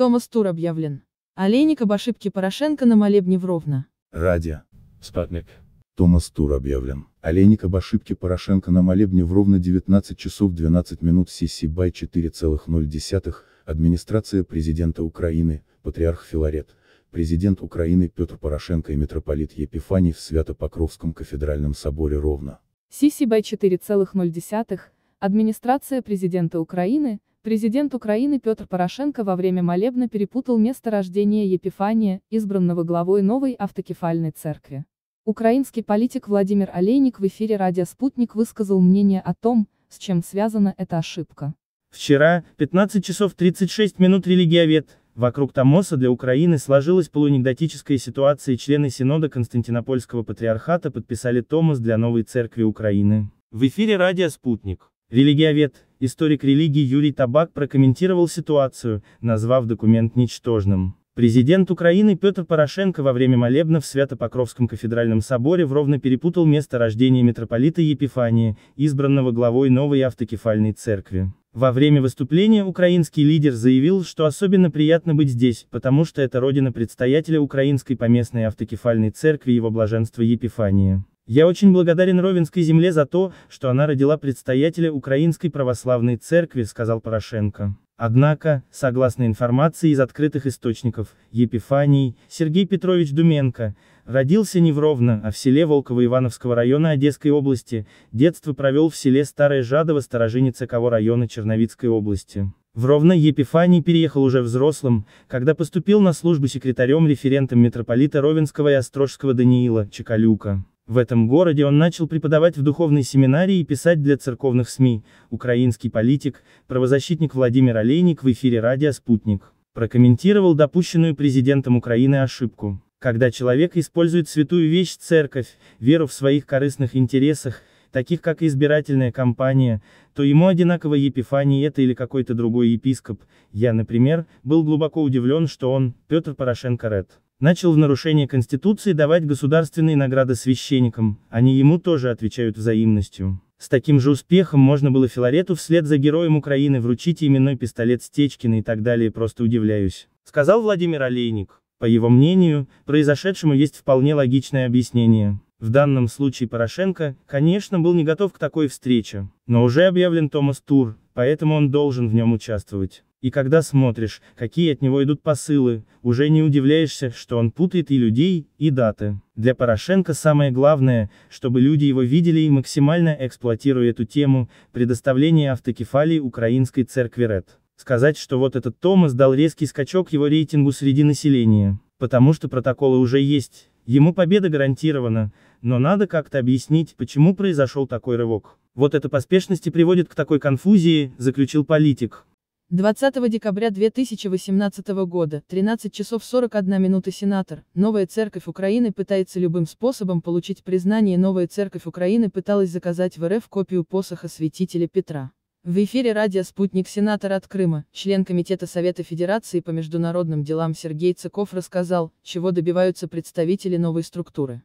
Томас Тур объявлен. Олейник об ошибке Порошенко на молебне в Ровно. Радио. Спатник. Томас Тур объявлен. Олейник об ошибке Порошенко на молебне в ровно 19 часов 12 минут сессии бай 4,0. Администрация президента Украины, патриарх Филарет, президент Украины Петр Порошенко и митрополит Епифаний в Свято-Покровском кафедральном соборе Ровно. Сиси бай 4,0. Администрация президента Украины, Президент Украины Петр Порошенко во время молебна перепутал место рождения Епифания, избранного главой новой автокефальной церкви. Украинский политик Владимир Олейник в эфире «Радио Спутник» высказал мнение о том, с чем связана эта ошибка. Вчера, 15 часов 36 минут религиовед, вокруг Томоса для Украины сложилась полуанекдотическая ситуация, члены Синода Константинопольского Патриархата подписали Томос для новой церкви Украины. В эфире радио «Спутник». Религиовед, Историк религии Юрий Табак прокомментировал ситуацию, назвав документ ничтожным. Президент Украины Петр Порошенко во время молебна в Свято-Покровском кафедральном соборе в Ровно перепутал место рождения митрополита Епифания, избранного главой новой автокефальной церкви. Во время выступления украинский лидер заявил, что особенно приятно быть здесь, потому что это родина предстоятеля Украинской поместной автокефальной церкви его блаженства Епифания. Я очень благодарен Ровенской земле за то, что она родила предстоятеля Украинской православной церкви, сказал Порошенко. Однако, согласно информации из открытых источников, Епифаний, Сергей Петрович Думенко, родился не в Ровно, а в селе Волково-Ивановского района Одесской области, детство провел в селе Старое Жадово Староженица-Кого района Черновицкой области. В Ровно Епифаний переехал уже взрослым, когда поступил на службу секретарем-референтом митрополита Ровенского и Острожского Даниила Чекалюка. В этом городе он начал преподавать в духовной семинарии и писать для церковных СМИ, украинский политик, правозащитник Владимир Олейник в эфире радио «Спутник» прокомментировал допущенную президентом Украины ошибку. Когда человек использует святую вещь церковь, веру в своих корыстных интересах, таких как избирательная кампания, то ему одинаково Епифаний это или какой-то другой епископ. Я, например, был глубоко удивлен, что он, Петр Порошенко Ред начал в нарушение Конституции давать государственные награды священникам, они ему тоже отвечают взаимностью. С таким же успехом можно было Филарету вслед за героем Украины вручить именной пистолет Стечкина и так далее, просто удивляюсь, сказал Владимир Олейник. По его мнению, произошедшему есть вполне логичное объяснение. В данном случае Порошенко, конечно, был не готов к такой встрече, но уже объявлен Томас Тур, поэтому он должен в нем участвовать. И когда смотришь, какие от него идут посылы, уже не удивляешься, что он путает и людей, и даты. Для Порошенко самое главное, чтобы люди его видели и максимально эксплуатируя эту тему, предоставление автокефалии украинской церкви РЭД. Сказать, что вот этот Томас дал резкий скачок его рейтингу среди населения, потому что протоколы уже есть, ему победа гарантирована, но надо как-то объяснить, почему произошел такой рывок. Вот эта поспешность и приводит к такой конфузии, заключил политик. 20 декабря 2018 года, 13 часов 41 минута сенатор, Новая Церковь Украины пытается любым способом получить признание Новая Церковь Украины пыталась заказать в РФ копию посоха святителя Петра. В эфире радио «Спутник» сенатор от Крыма, член Комитета Совета Федерации по международным делам Сергей Цыков рассказал, чего добиваются представители новой структуры.